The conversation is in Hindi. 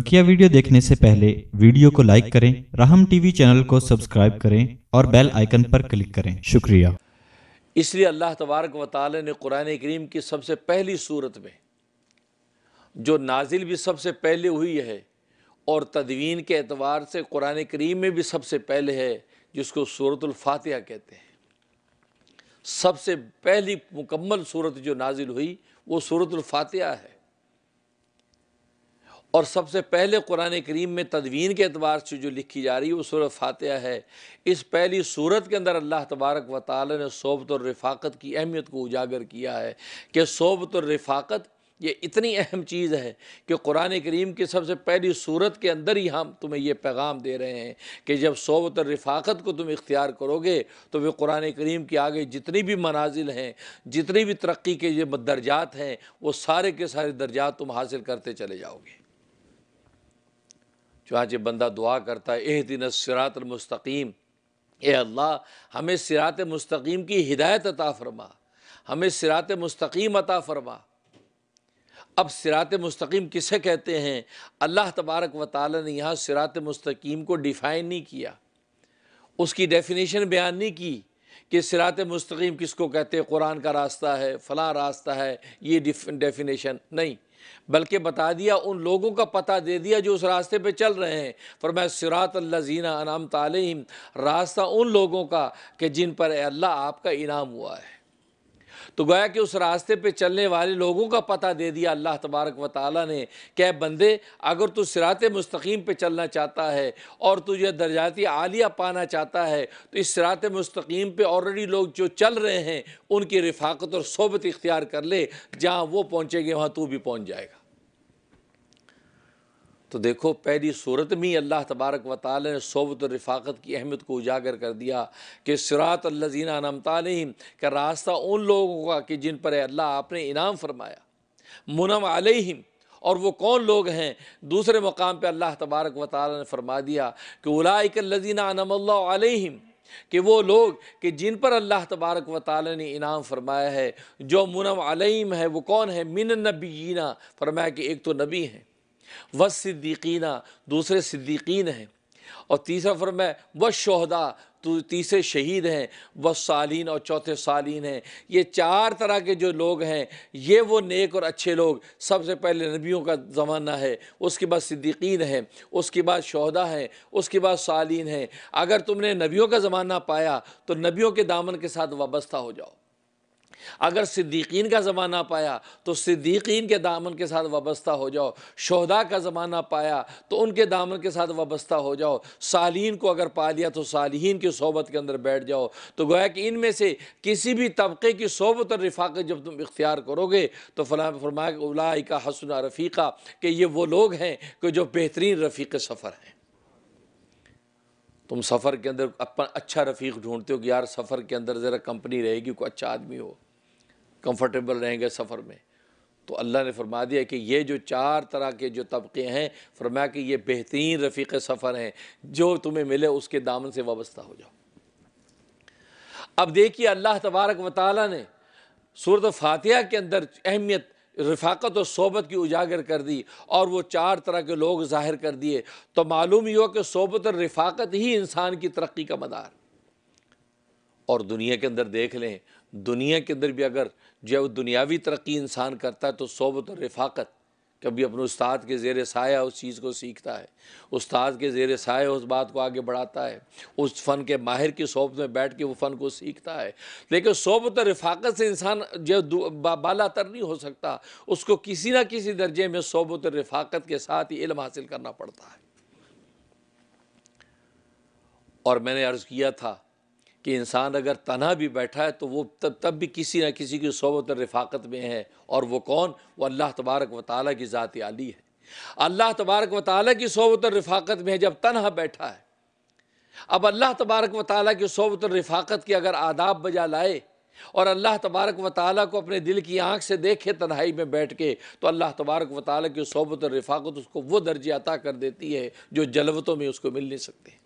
बकिया वीडियो देखने से पहले वीडियो को लाइक करें राहम टीवी चैनल को सब्सक्राइब करें और बेल आइकन पर क्लिक करें शुक्रिया इसलिए अल्लाह तबारक व ने कुरान करीम की सबसे पहली सूरत में जो नाजिल भी सबसे पहले हुई है और तदवीन के एतवार से कुरान करीम में भी सबसे पहले है जिसको सूरतुल्फातिहा कहते हैं सबसे पहली मुकम्मल सूरत जो नाजिल हुई वो सूरतुल्फातिहा है और सबसे पहले कुरान करीम में तदवीन के अतबार से जो लिखी जा रही है वो सूरत फातह है इस पहली सूरत के अंदर अल्लाह तबारक व ताली ने सोबत और रफ़ाक़त की अहमियत को उजागर किया है कि सोबत और रफ़ाक़त ये इतनी अहम चीज़ है कि कुरान करीम की सबसे पहली सूरत के अंदर ही हम तुम्हें यह पैगाम दे रहे हैं कि जब सोबत और रफ़ाक़त को तुम इख्तियार करोगे तो वे कुरान करीम के आगे जितनी भी मनाजिल हैं जितनी भी तरक्की के ये दर्जात हैं वो सारे के सारे दर्जात तुम हासिल करते चले जाओगे चुनाचे बंदा दुआ करता है एह दिन सिरातमस्तकीम ए अल्लाह हमें सिरात मस्तकीम की हिदायत अता फरमा हमें सिरात मस्तकीम अता फरमा अब सिरात मस्तकीम किसे कहते हैं अल्लाह तबारक व ताली ने यहाँ सिरात मस्तकीम को डिफ़ाइन नहीं किया उसकी डेफिनेशन बयान नहीं की कि सिरात मस्तकीम किसको कहते हैं कुरान का रास्ता है फ़लाँ रास्ता है ये डेफिनेशन नहीं बल्कि बता दिया उन लोगों का पता दे दिया जो उस रास्ते पे चल रहे हैं पर सिरात सरात जीना अनाम तालीम रास्ता उन लोगों का कि जिन पर अल्लाह आपका इनाम हुआ है तो गोया कि उस रास्ते पे चलने वाले लोगों का पता दे दिया अल्लाह तबारक व ताली ने क्या बंदे अगर तू सरात मस्तकीम पे चलना चाहता है और तुझे दर्जाती आलिया पाना चाहता है तो इस सरात मस्तकीम पे ऑलरेडी लोग जो चल रहे हैं उनकी रिफाक़त और सोबत इख्तियार कर ले जहाँ वो पहुँचेंगे वहाँ तू भी पहुँच जाएगा तो देखो पहली सूरत में ही अल्लाह तबारक व ताल ने सोबत रफ़ाक़त की अहमियत को उजागर कर दिया कि सिरात नम नमतालम का रास्ता उन लोगों का कि जिन पर अल्लाह आपने इनाम फरमाया मुनम आलिम और वो कौन लोग हैं दूसरे मकाम पर अल्लाह तबारक व ताल ने फरमा दिया कि उलाकलजीना अनमल्लाम कि वो लोग कि जिन पर अल्लाह तबारक व ताल ने इनाम फरमाया है जो मुनम आलिम है वो कौन है मिन नबीना फरमाया कि एक तो नबी हैं व सिद्दीकीना दूसरे सिद्दीकीन हैं और तीसरा फरमाया व शहदा तो तीसरे शहीद हैं वह सालीन और चौथे सालीन हैं ये चार तरह के जो लोग हैं ये वो नेक और अच्छे लोग सबसे पहले नबियों का ज़माना है उसके बाद सिद्दीकीन है उसके बाद शहदा है उसके बाद सालीन है अगर तुमने नबियों का ज़माना पाया तो नबियों के दामन के साथ वाबस्ता हो जाओ अगर सिद्दीकीन का ज़माना पाया तो सिद्दीकीन के दामन के साथ वाबस्ता हो जाओ शहदा का ज़माना पाया तो उनके दामन के साथ वाबस्ता हो जाओ सालीन को अगर पा लिया तो सालीन की सोबत के अंदर बैठ जाओ तो गोया कि इनमें से किसी भी तबके की सोबत और रिफाकत जब तुम इख्तियार करोगे तो फला फरमा उलाई का हसन रफ़ीक़ा कि ये वो लोग हैं कि जो बेहतरीन रफ़ीक सफ़र हैं तुम सफ़र के अंदर अपन अच्छा रफ़ीक ढूंढते हो कि यार सफ़र के अंदर ज़रा कंपनी रहेगी कोई अच्छा आदमी हो कंफर्टेबल रहेंगे सफ़र में तो अल्लाह ने फरमा दिया कि ये जो चार तरह के जो तबके हैं फरमाया कि ये बेहतरीन रफ़ीक सफ़र हैं जो तुम्हें मिले उसके दामन से वाबस्ता हो जाओ अब देखिए अल्लाह तबारक व ताली ने सूरत फातिहा के अंदर अहमियत रफाकत और सोबत की उजागर कर दी और वो चार तरह के लोग ज़ाहिर कर दिए तो मालूम ही हो कि सोबत और रफाकत ही इंसान की तरक्की का मदार और दुनिया के अंदर देख लें दुनिया के अंदर भी अगर जो दुनियावी तरक्की इंसान करता है तो सोबत और रफाकत कभी अपने उस्ताद के ज़ेर साया उस चीज़ को सीखता है उस्ताद के ज़ेर साया उस बात को आगे बढ़ाता है उस फ़न के माहिर की सोबत में बैठ के वो फ़न को सीखता है लेकिन सोबत रफाकत से इंसान जो बाला तर नहीं हो सकता उसको किसी ना किसी दर्जे में सोबत रफाकत के साथ ही इल्म हासिल करना पड़ता है और मैंने अर्ज़ किया था कि इंसान अगर तना भी बैठा है तो वो तब तब भी किसी न किसी की सोबत और रफाकत में है और वो कौन वो अल्लाह तबारक व ताली की ज़ात आली है अल्लाह तबारक व ताली की सोबत और रफाकत में है जब तनहा बैठा है अब अल्लाह तबारक व ताली की सोबत और रफाकत की अगर आदाब बजा लाए और अल्लाह तबारक व ताली को अपने दिल की आँख से देखे तनहाई में बैठ के तो अल्लाह तबारक व ताली की सोबत और रफाकत उसको वो दर्जे अता कर देती है जो जलवतों में उसको मिल नहीं सकते